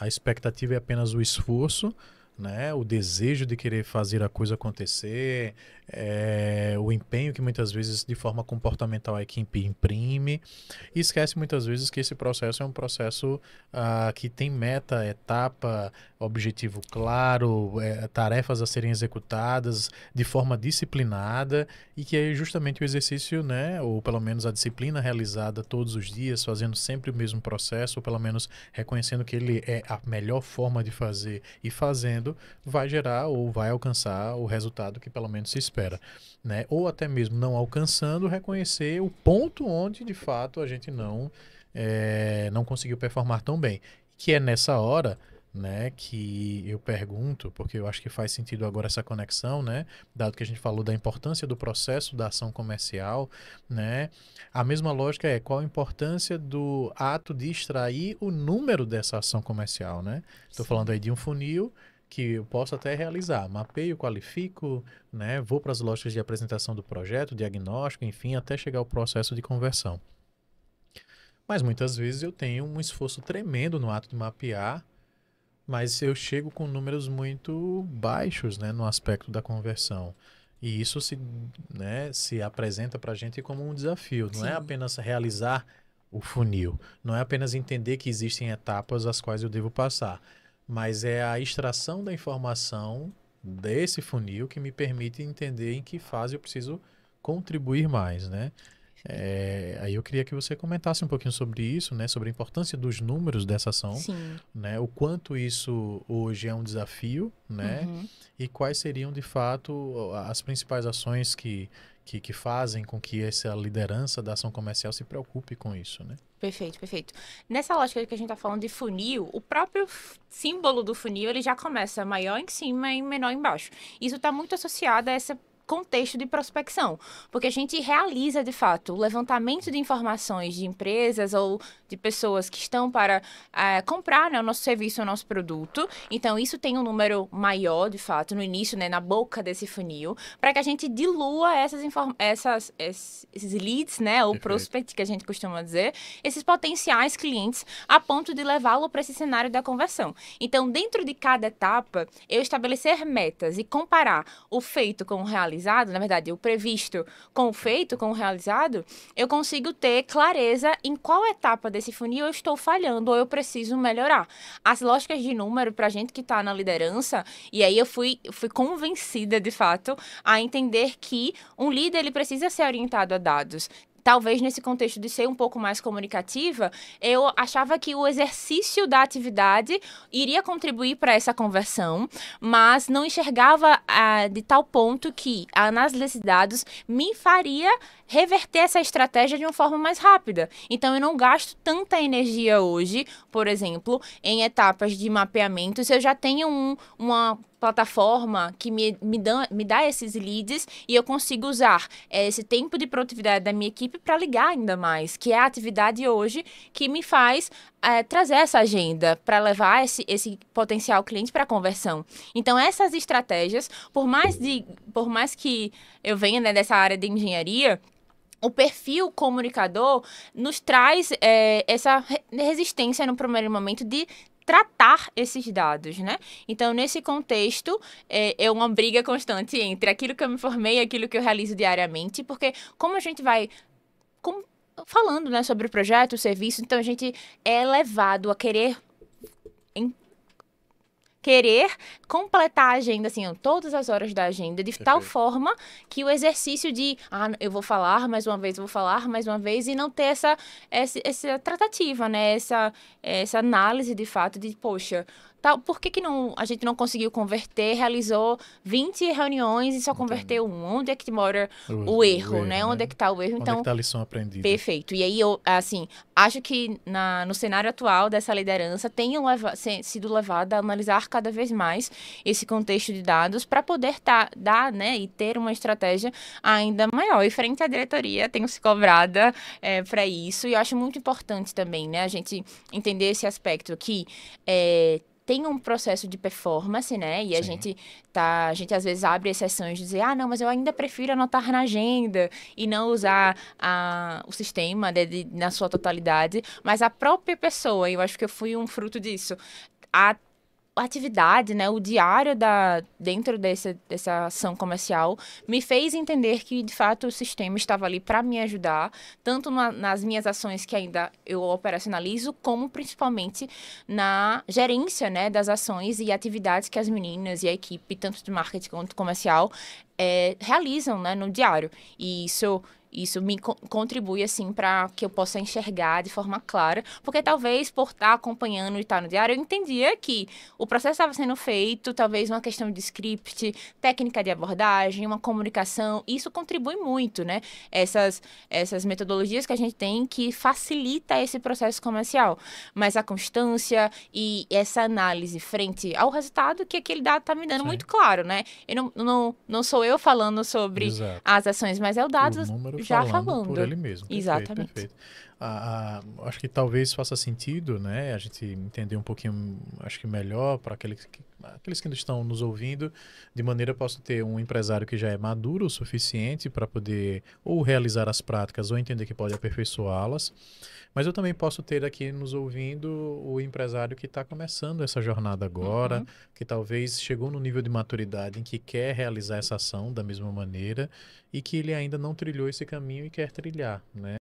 a, expectativa é apenas o esforço né? O desejo de querer fazer a coisa acontecer, é, o empenho que muitas vezes de forma comportamental a equipe imprime e esquece muitas vezes que esse processo é um processo uh, que tem meta, etapa, objetivo claro, é, tarefas a serem executadas de forma disciplinada e que é justamente o exercício, né? Ou pelo menos a disciplina realizada todos os dias, fazendo sempre o mesmo processo, ou pelo menos reconhecendo que ele é a melhor forma de fazer e fazendo vai gerar ou vai alcançar o resultado que pelo menos se espera. Né? Ou até mesmo não alcançando, reconhecer o ponto onde de fato a gente não, é, não conseguiu performar tão bem. Que é nessa hora né, que eu pergunto, porque eu acho que faz sentido agora essa conexão, né, dado que a gente falou da importância do processo da ação comercial, né, a mesma lógica é qual a importância do ato de extrair o número dessa ação comercial, né? Estou falando aí de um funil que eu posso até realizar. Mapeio, qualifico, né, vou para as lojas de apresentação do projeto, diagnóstico, enfim, até chegar ao processo de conversão. Mas muitas vezes eu tenho um esforço tremendo no ato de mapear, mas eu chego com números muito baixos né, no aspecto da conversão. E isso se, né, se apresenta para a gente como um desafio. Não é Sim. é apenas realizar o funil, não é apenas entender que existem etapas as quais eu devo passar, mas é a extração da informação desse funil que me permite entender em que fase eu preciso contribuir mais, né? É, aí eu queria que você comentasse um pouquinho sobre isso, né, sobre a importância dos números dessa ação, Sim. né, o quanto isso hoje é um desafio, né, uhum. e quais seriam de fato as principais ações que, que, que, fazem com que essa liderança da ação comercial se preocupe com isso, né? Perfeito, perfeito. Nessa lógica que a gente está falando de funil, o próprio símbolo do funil ele já começa maior em cima e menor embaixo. Isso está muito associado a essa contexto de prospecção, porque a gente realiza de fato o levantamento de informações de empresas ou de pessoas que estão para é, comprar né, o nosso serviço ou nosso produto. Então isso tem um número maior, de fato, no início, né, na boca desse funil, para que a gente dilua essas, essas esses leads, né, ou prospect que a gente costuma dizer, esses potenciais clientes, a ponto de levá-lo para esse cenário da conversão. Então dentro de cada etapa, eu estabelecer metas e comparar o feito com o realizado realizado, na verdade, o previsto com o feito, com o realizado, eu consigo ter clareza em qual etapa desse funil eu estou falhando ou eu preciso melhorar. As lógicas de número, para gente que está na liderança, e aí eu fui, fui convencida, de fato, a entender que um líder ele precisa ser orientado a dados talvez nesse contexto de ser um pouco mais comunicativa, eu achava que o exercício da atividade iria contribuir para essa conversão, mas não enxergava ah, de tal ponto que a análise desses dados me faria reverter essa estratégia de uma forma mais rápida. Então eu não gasto tanta energia hoje, por exemplo, em etapas de mapeamento, se eu já tenho um, uma plataforma que me, me, dá, me dá esses leads e eu consigo usar é, esse tempo de produtividade da minha equipe para ligar ainda mais, que é a atividade hoje que me faz é, trazer essa agenda para levar esse, esse potencial cliente para conversão. Então, essas estratégias, por mais, de, por mais que eu venha né, dessa área de engenharia, o perfil comunicador nos traz é, essa resistência no primeiro momento de tratar esses dados, né? Então, nesse contexto, é, é, uma briga constante entre aquilo que eu me formei e aquilo que eu realizo diariamente, porque como a gente vai... falando né, sobre o projeto, o serviço, então a gente é levado a querer querer completar a agenda, assim, todas as horas da agenda, de tal forma que o exercício de, ah, eu vou falar mais uma vez, eu vou falar mais uma vez, e não ter essa, essa, essa tratativa, né? Essa, essa análise de fato de, poxa tal, por que, que não, a gente não conseguiu converter? Realizou 20 reuniões e só converteu um. Onde é que mora o, o erro, erro, né? né? Onde é que está o erro? Onde é então, tá a lição aprendida? Perfeito. E aí, eu, assim, acho que na, no cenário atual dessa liderança tem leva, sido levada a analisar cada vez mais esse contexto de dados para poder tá, dar né, e ter uma estratégia ainda maior. E frente à diretoria, tenho se cobrada é, para isso. E eu acho muito importante também né, a gente entender esse aspecto aqui é, tem um processo de performance, né? E Sim. a gente tá, a gente às vezes abre exceções de dizer, ah, não, mas eu ainda prefiro anotar na agenda e não usar a, o sistema de, né, de, na sua totalidade. Mas a própria pessoa, eu acho que eu fui um fruto disso. A atividade, né, o diário da dentro dessa dessa ação comercial me fez entender que de fato o sistema estava ali para me ajudar, tanto na, nas minhas ações que ainda eu operacionalizo, como principalmente na gerência, né, das ações e atividades que as meninas e a equipe, tanto de marketing quanto comercial, é, realizam, né, no diário. E isso isso me co contribui, assim, para que eu possa enxergar de forma clara, porque talvez por estar tá acompanhando e estar tá no diário, eu entendia que o processo estava sendo feito, talvez uma questão de script, técnica de abordagem, uma comunicação, isso contribui muito, né? Essas, essas metodologias que a gente tem que facilita esse processo comercial, mas a constância e essa análise frente ao resultado que aquele dado está me dando Sim. muito claro, né? Eu não, não, não sou eu falando sobre Exato. as ações, mas é o dado já falando, falando. Por ele mesmo. Perfeito, Exatamente. Perfeito a, a, acho que talvez faça sentido, né? A gente entender um pouquinho, acho que melhor para aqueles que, aqueles que ainda estão nos ouvindo, de maneira posso ter um empresário que já é maduro o suficiente para poder ou realizar as práticas ou entender que pode aperfeiçoá-las. Mas eu também posso ter aqui nos ouvindo o empresário que está começando essa jornada agora, uhum. que talvez chegou no nível de maturidade em que quer realizar essa ação da mesma maneira e que ele ainda não trilhou esse caminho e quer trilhar, né?